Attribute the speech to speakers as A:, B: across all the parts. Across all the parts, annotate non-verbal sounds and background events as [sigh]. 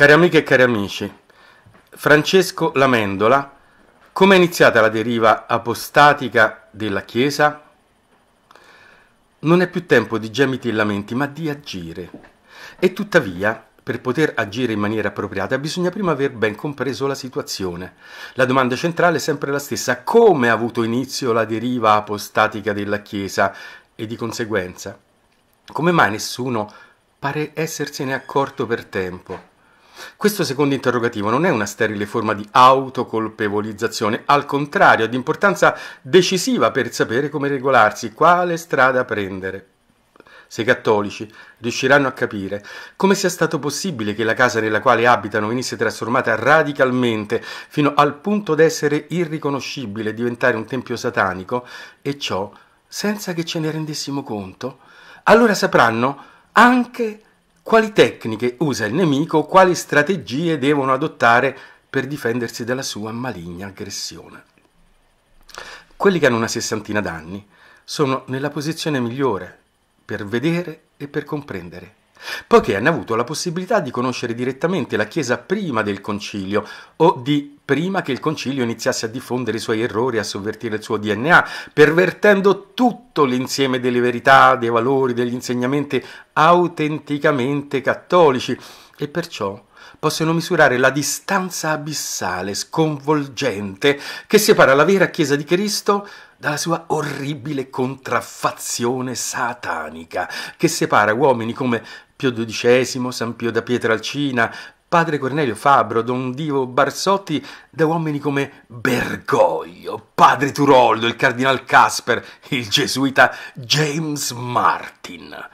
A: Cari amiche e cari amici, Francesco Lamendola, come è iniziata la deriva apostatica della Chiesa? Non è più tempo di gemiti e lamenti, ma di agire. E tuttavia, per poter agire in maniera appropriata bisogna prima aver ben compreso la situazione. La domanda centrale è sempre la stessa, come ha avuto inizio la deriva apostatica della Chiesa e di conseguenza? Come mai nessuno pare essersene accorto per tempo? Questo secondo interrogativo non è una sterile forma di autocolpevolizzazione, al contrario, è di importanza decisiva per sapere come regolarsi, quale strada prendere se i cattolici riusciranno a capire come sia stato possibile che la casa nella quale abitano venisse trasformata radicalmente fino al punto d'essere irriconoscibile, e diventare un tempio satanico, e ciò senza che ce ne rendessimo conto, allora sapranno anche quali tecniche usa il nemico, quali strategie devono adottare per difendersi dalla sua maligna aggressione. Quelli che hanno una sessantina d'anni sono nella posizione migliore per vedere e per comprendere poiché hanno avuto la possibilità di conoscere direttamente la Chiesa prima del concilio o di prima che il concilio iniziasse a diffondere i suoi errori e a sovvertire il suo DNA, pervertendo tutto l'insieme delle verità, dei valori, degli insegnamenti autenticamente cattolici e perciò possono misurare la distanza abissale, sconvolgente, che separa la vera Chiesa di Cristo dalla sua orribile contraffazione satanica, che separa uomini come Pio XII, San Pio da Pietralcina, padre Cornelio Fabro, don Divo Barsotti, da uomini come Bergoglio, padre Turoldo, il cardinal Casper, il gesuita James Martin,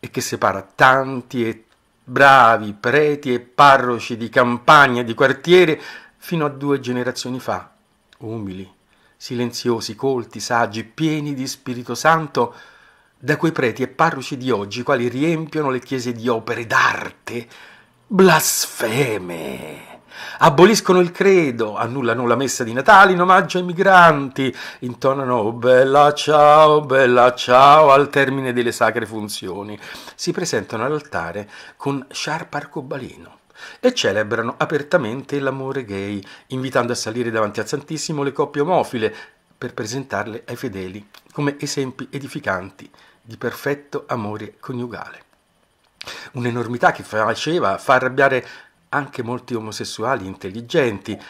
A: e che separa tanti e bravi preti e parroci di campagna e di quartiere fino a due generazioni fa, umili, silenziosi, colti, saggi, pieni di Spirito Santo, da quei preti e parroci di oggi, quali riempiono le chiese di opere d'arte blasfeme Aboliscono il credo, annullano la messa di Natale in omaggio ai migranti, intonano oh bella ciao, bella ciao al termine delle sacre funzioni, si presentano all'altare con sciarpa arcobaleno e celebrano apertamente l'amore gay, invitando a salire davanti al Santissimo le coppie omofile per presentarle ai fedeli come esempi edificanti di perfetto amore coniugale. Un'enormità che faceva, far arrabbiare anche molti omosessuali intelligenti.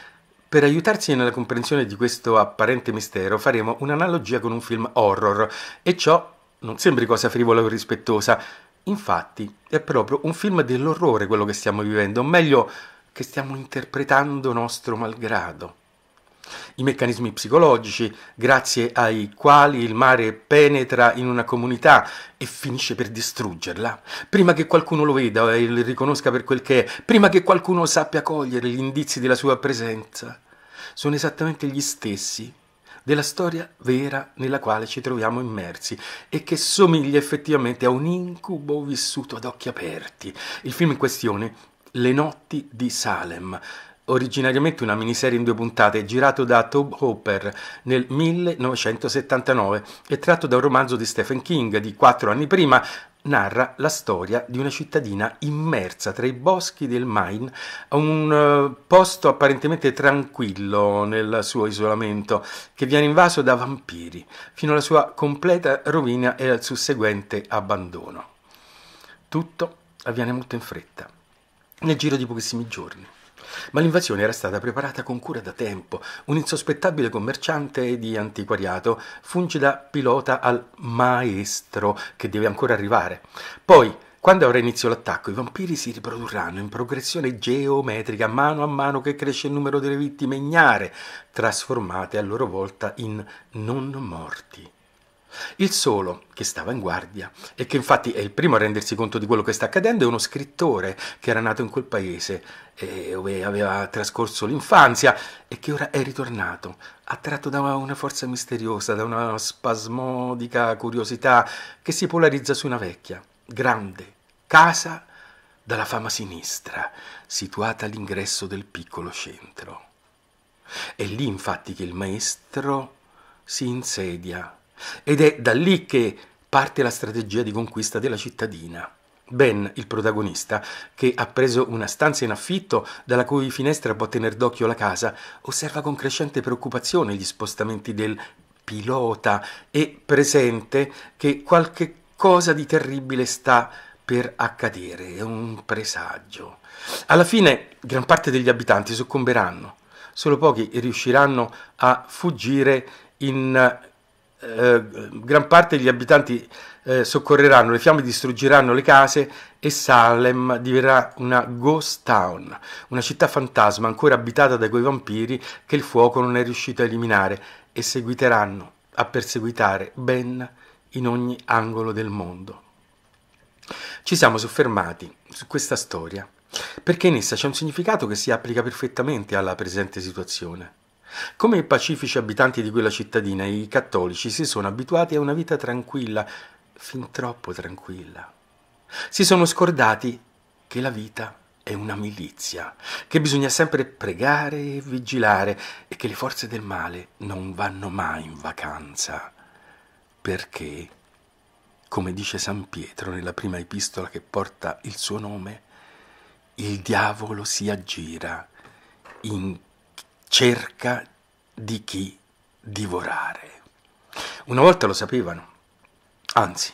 A: Per aiutarci nella comprensione di questo apparente mistero faremo un'analogia con un film horror e ciò non sembri cosa frivola o rispettosa. Infatti è proprio un film dell'orrore quello che stiamo vivendo, o meglio che stiamo interpretando nostro malgrado i meccanismi psicologici grazie ai quali il mare penetra in una comunità e finisce per distruggerla, prima che qualcuno lo veda e lo riconosca per quel che è, prima che qualcuno sappia cogliere gli indizi della sua presenza, sono esattamente gli stessi della storia vera nella quale ci troviamo immersi e che somiglia effettivamente a un incubo vissuto ad occhi aperti. Il film in questione, Le notti di Salem, originariamente una miniserie in due puntate girato da Tob Hopper nel 1979 e tratto da un romanzo di Stephen King di quattro anni prima, narra la storia di una cittadina immersa tra i boschi del Maine, un eh, posto apparentemente tranquillo nel suo isolamento, che viene invaso da vampiri, fino alla sua completa rovina e al susseguente abbandono. Tutto avviene molto in fretta, nel giro di pochissimi giorni. Ma l'invasione era stata preparata con cura da tempo. Un insospettabile commerciante di antiquariato funge da pilota al maestro che deve ancora arrivare. Poi, quando avrà inizio l'attacco, i vampiri si riprodurranno in progressione geometrica, mano a mano che cresce il numero delle vittime ignare, trasformate a loro volta in non morti. Il solo che stava in guardia e che infatti è il primo a rendersi conto di quello che sta accadendo è uno scrittore che era nato in quel paese eh, dove aveva trascorso l'infanzia e che ora è ritornato, attratto da una forza misteriosa, da una spasmodica curiosità che si polarizza su una vecchia, grande casa dalla fama sinistra, situata all'ingresso del piccolo centro. È lì infatti che il maestro si insedia ed è da lì che parte la strategia di conquista della cittadina. Ben, il protagonista, che ha preso una stanza in affitto dalla cui finestra può tener d'occhio la casa, osserva con crescente preoccupazione gli spostamenti del pilota e presente che qualche cosa di terribile sta per accadere, è un presagio. Alla fine gran parte degli abitanti soccomberanno, solo pochi riusciranno a fuggire in eh, gran parte degli abitanti eh, soccorreranno, le fiamme distruggeranno le case e Salem diverrà una ghost town, una città fantasma ancora abitata da quei vampiri che il fuoco non è riuscito a eliminare e seguiteranno a perseguitare Ben in ogni angolo del mondo. Ci siamo soffermati su questa storia perché in essa c'è un significato che si applica perfettamente alla presente situazione. Come i pacifici abitanti di quella cittadina, i cattolici si sono abituati a una vita tranquilla, fin troppo tranquilla. Si sono scordati che la vita è una milizia, che bisogna sempre pregare e vigilare e che le forze del male non vanno mai in vacanza. Perché, come dice San Pietro nella prima epistola che porta il suo nome, il diavolo si aggira in cerca di chi divorare. Una volta lo sapevano, anzi,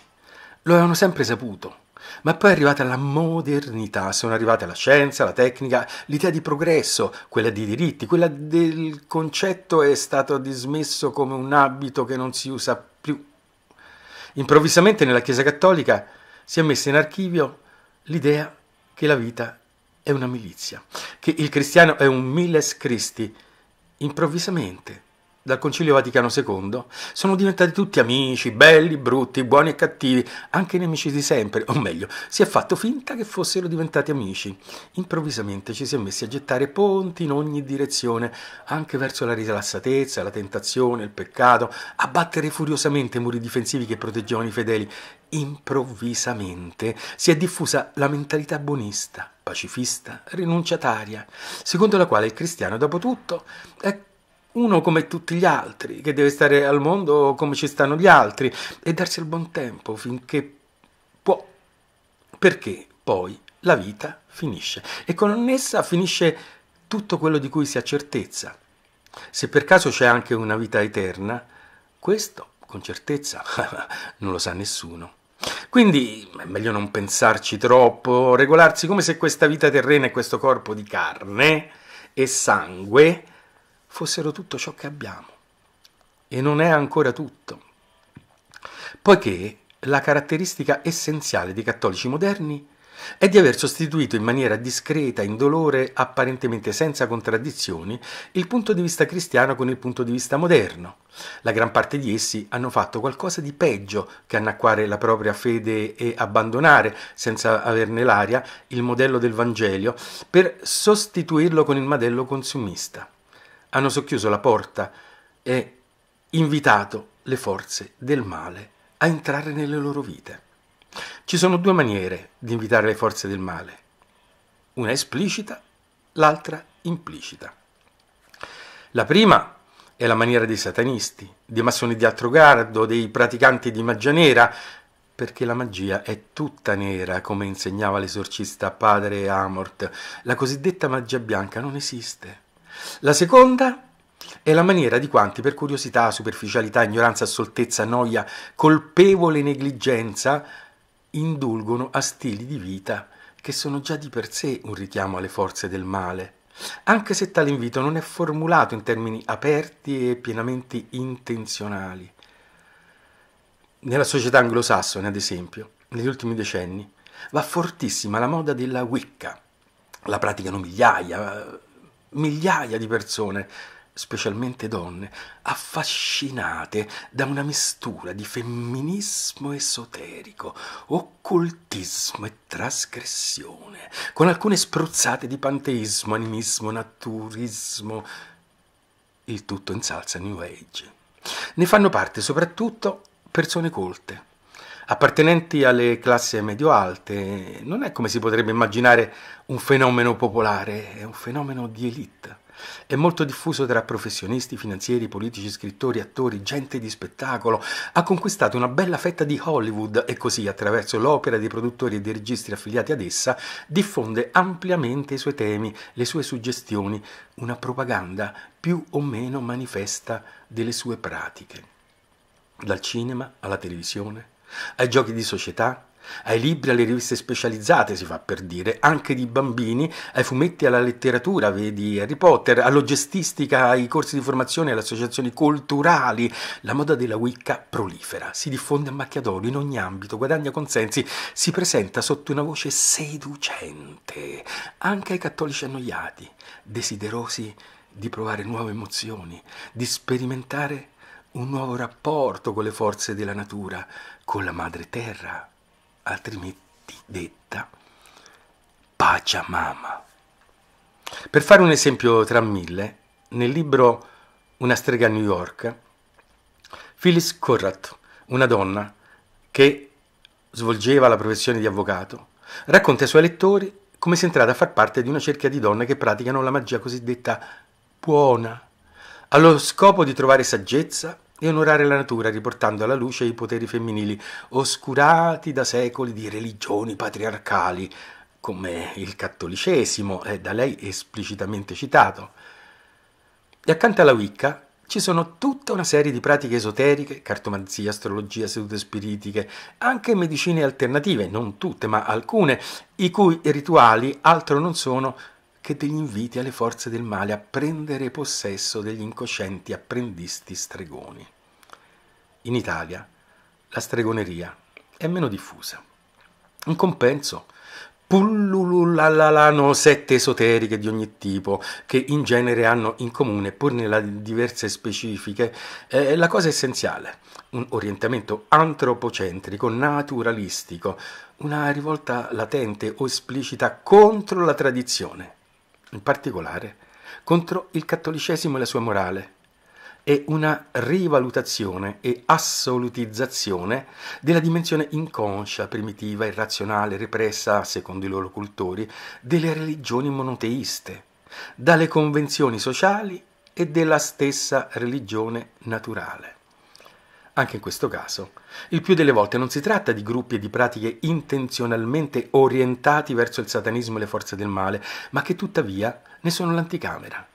A: lo avevano sempre saputo, ma poi è arrivata la modernità, sono arrivate la scienza, la tecnica, l'idea di progresso, quella di diritti, quella del concetto è stato dismesso come un abito che non si usa più. Improvvisamente nella Chiesa Cattolica si è messa in archivio l'idea che la vita è una milizia, che il cristiano è un miles Christi, improvvisamente dal Concilio Vaticano II, sono diventati tutti amici, belli, brutti, buoni e cattivi, anche nemici di sempre, o meglio, si è fatto finta che fossero diventati amici. Improvvisamente ci si è messi a gettare ponti in ogni direzione, anche verso la rilassatezza, la tentazione, il peccato, a battere furiosamente i muri difensivi che proteggevano i fedeli. Improvvisamente si è diffusa la mentalità buonista, pacifista, rinunciataria, secondo la quale il cristiano, dopo tutto, è uno come tutti gli altri, che deve stare al mondo come ci stanno gli altri e darsi il buon tempo finché può, perché poi la vita finisce e con essa finisce tutto quello di cui si ha certezza. Se per caso c'è anche una vita eterna, questo con certezza [laughs] non lo sa nessuno. Quindi è meglio non pensarci troppo, regolarsi come se questa vita terrena e questo corpo di carne e sangue fossero tutto ciò che abbiamo. E non è ancora tutto, poiché la caratteristica essenziale dei cattolici moderni è di aver sostituito in maniera discreta, indolore, apparentemente senza contraddizioni, il punto di vista cristiano con il punto di vista moderno. La gran parte di essi hanno fatto qualcosa di peggio che annacquare la propria fede e abbandonare, senza averne l'aria, il modello del Vangelo, per sostituirlo con il modello consumista hanno socchiuso la porta e invitato le forze del male a entrare nelle loro vite. Ci sono due maniere di invitare le forze del male, una esplicita, l'altra implicita. La prima è la maniera dei satanisti, dei massoni di altro Altrogardo, dei praticanti di magia nera, perché la magia è tutta nera, come insegnava l'esorcista padre Amort. La cosiddetta magia bianca non esiste. La seconda è la maniera di quanti per curiosità, superficialità, ignoranza, assoltezza, noia, colpevole negligenza indulgono a stili di vita che sono già di per sé un richiamo alle forze del male, anche se tale invito non è formulato in termini aperti e pienamente intenzionali. Nella società anglosassone, ad esempio, negli ultimi decenni va fortissima la moda della Wicca, la praticano migliaia, migliaia di persone, specialmente donne, affascinate da una mistura di femminismo esoterico, occultismo e trasgressione, con alcune spruzzate di panteismo, animismo, naturismo, il tutto in salsa New Age. Ne fanno parte soprattutto persone colte, appartenenti alle classi medio-alte, non è come si potrebbe immaginare un fenomeno popolare, è un fenomeno di elite. È molto diffuso tra professionisti, finanzieri, politici, scrittori, attori, gente di spettacolo. Ha conquistato una bella fetta di Hollywood e così, attraverso l'opera dei produttori e dei registi affiliati ad essa, diffonde ampiamente i suoi temi, le sue suggestioni, una propaganda più o meno manifesta delle sue pratiche. Dal cinema alla televisione, ai giochi di società, ai libri, alle riviste specializzate, si fa per dire, anche di bambini, ai fumetti, alla letteratura, vedi Harry Potter, all'oggettistica, ai corsi di formazione, alle associazioni culturali. La moda della Wicca prolifera, si diffonde a macchia d'oro in ogni ambito, guadagna consensi, si presenta sotto una voce seducente, anche ai cattolici annoiati, desiderosi di provare nuove emozioni, di sperimentare un nuovo rapporto con le forze della natura, con la madre terra, altrimenti detta Pachamama. Per fare un esempio tra mille, nel libro Una strega a New York, Phyllis Corrat, una donna che svolgeva la professione di avvocato, racconta ai suoi lettori come si è entrata a far parte di una cerchia di donne che praticano la magia cosiddetta buona allo scopo di trovare saggezza e onorare la natura, riportando alla luce i poteri femminili, oscurati da secoli di religioni patriarcali, come il cattolicesimo, è da lei esplicitamente citato. E accanto alla Wicca ci sono tutta una serie di pratiche esoteriche, cartomanzia, astrologia, sedute spiritiche, anche medicine alternative, non tutte ma alcune, i cui rituali altro non sono che degli inviti alle forze del male a prendere possesso degli incoscienti apprendisti stregoni. In Italia la stregoneria è meno diffusa. In compenso, pullulalano sette esoteriche di ogni tipo, che in genere hanno in comune, pur nelle diverse specifiche, eh, la cosa essenziale, un orientamento antropocentrico, naturalistico, una rivolta latente o esplicita contro la tradizione in particolare, contro il cattolicesimo e la sua morale e una rivalutazione e assolutizzazione della dimensione inconscia, primitiva, irrazionale, repressa, secondo i loro cultori, delle religioni monoteiste, dalle convenzioni sociali e della stessa religione naturale. Anche in questo caso, il più delle volte non si tratta di gruppi e di pratiche intenzionalmente orientati verso il satanismo e le forze del male, ma che tuttavia ne sono l'anticamera.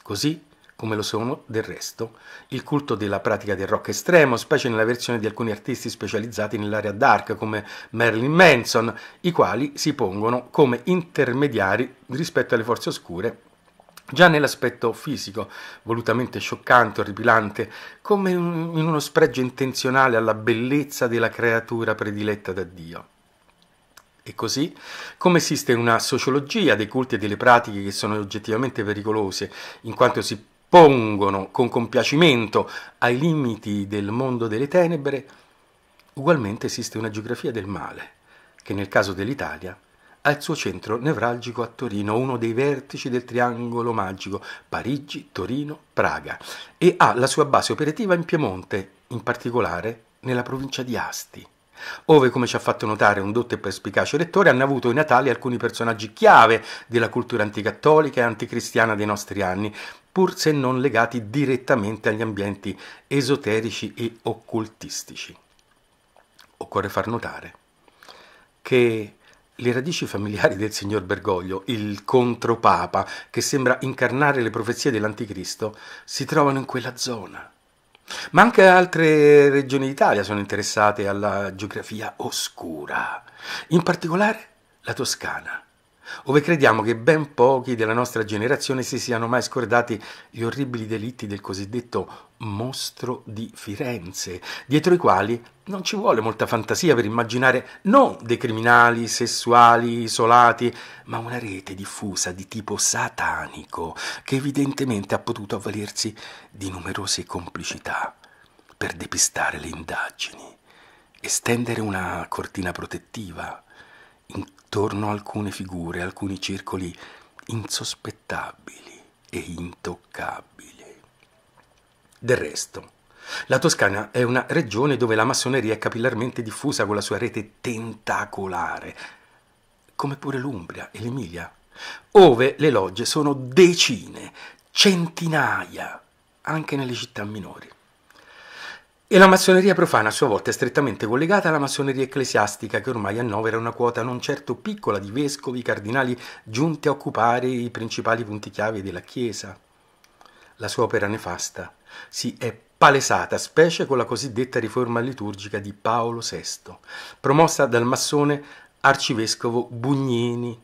A: Così come lo sono del resto il culto della pratica del rock estremo, specie nella versione di alcuni artisti specializzati nell'area dark come Marilyn Manson, i quali si pongono come intermediari rispetto alle forze oscure Già nell'aspetto fisico, volutamente scioccante, orripilante, come in uno spregio intenzionale alla bellezza della creatura prediletta da Dio. E così, come esiste una sociologia dei culti e delle pratiche che sono oggettivamente pericolose, in quanto si pongono con compiacimento ai limiti del mondo delle tenebre, ugualmente esiste una geografia del male, che nel caso dell'Italia ha il suo centro nevralgico a Torino, uno dei vertici del triangolo magico Parigi, Torino, Praga, e ha la sua base operativa in Piemonte, in particolare nella provincia di Asti ove, come ci ha fatto notare un dotto e perspicace lettore, hanno avuto i Natali alcuni personaggi chiave della cultura anticattolica e anticristiana dei nostri anni, pur se non legati direttamente agli ambienti esoterici e occultistici. Occorre far notare che le radici familiari del signor Bergoglio, il contropapa che sembra incarnare le profezie dell'Anticristo, si trovano in quella zona. Ma anche altre regioni d'Italia sono interessate alla geografia oscura, in particolare la Toscana ove crediamo che ben pochi della nostra generazione si siano mai scordati gli orribili delitti del cosiddetto mostro di Firenze, dietro i quali non ci vuole molta fantasia per immaginare non dei criminali sessuali isolati, ma una rete diffusa di tipo satanico che evidentemente ha potuto avvalersi di numerose complicità per depistare le indagini, estendere una cortina protettiva intorno a alcune figure, alcuni circoli insospettabili e intoccabili. Del resto, la Toscana è una regione dove la massoneria è capillarmente diffusa con la sua rete tentacolare, come pure l'Umbria e l'Emilia, ove le logge sono decine, centinaia, anche nelle città minori. E la massoneria profana a sua volta è strettamente collegata alla massoneria ecclesiastica, che ormai annovera una quota non certo piccola di vescovi, cardinali giunti a occupare i principali punti chiave della Chiesa. La sua opera nefasta si è palesata, specie con la cosiddetta riforma liturgica di Paolo VI, promossa dal massone arcivescovo Bugnini,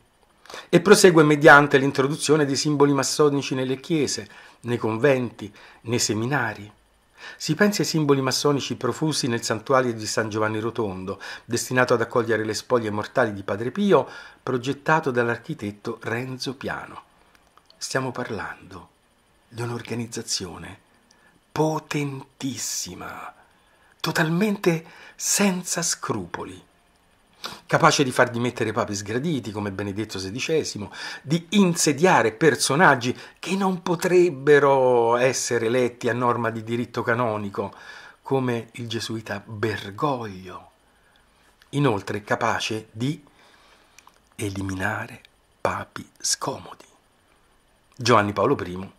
A: e prosegue mediante l'introduzione dei simboli massonici nelle chiese, nei conventi, nei seminari. Si pensi ai simboli massonici profusi nel santuario di San Giovanni Rotondo, destinato ad accogliere le spoglie mortali di Padre Pio, progettato dall'architetto Renzo Piano. Stiamo parlando di un'organizzazione potentissima, totalmente senza scrupoli capace di far dimettere papi sgraditi come Benedetto XVI, di insediare personaggi che non potrebbero essere eletti a norma di diritto canonico, come il gesuita Bergoglio, inoltre capace di eliminare papi scomodi. Giovanni Paolo I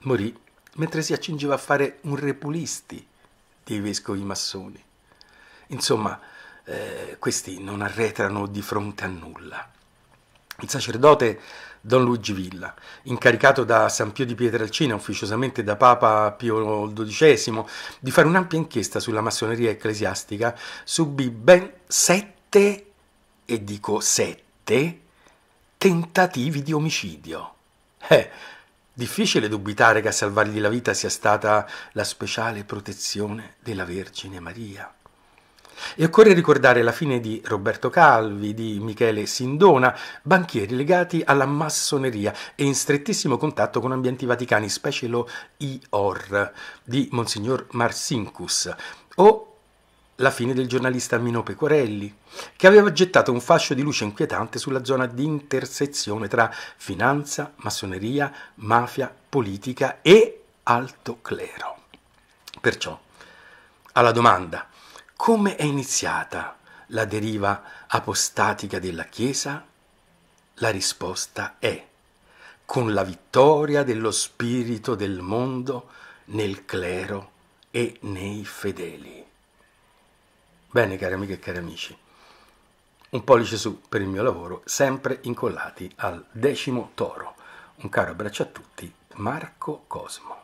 A: morì mentre si accingeva a fare un repulisti dei vescovi massoni. Insomma, eh, questi non arretrano di fronte a nulla. Il sacerdote Don Luigi Villa, incaricato da San Pio di Pietrelcina, ufficiosamente da Papa Pio XII, di fare un'ampia inchiesta sulla massoneria ecclesiastica, subì ben sette, e dico sette, tentativi di omicidio. Eh, difficile dubitare che a salvargli la vita sia stata la speciale protezione della Vergine Maria. E occorre ricordare la fine di Roberto Calvi, di Michele Sindona, banchieri legati alla massoneria e in strettissimo contatto con ambienti vaticani, specie lo IOR di Monsignor Marsincus, o la fine del giornalista Mino Pecorelli, che aveva gettato un fascio di luce inquietante sulla zona di intersezione tra finanza, massoneria, mafia, politica e alto clero. Perciò, alla domanda, come è iniziata la deriva apostatica della Chiesa? La risposta è con la vittoria dello spirito del mondo nel clero e nei fedeli. Bene, cari amiche e cari amici, un pollice su per il mio lavoro, sempre incollati al decimo toro. Un caro abbraccio a tutti, Marco Cosmo.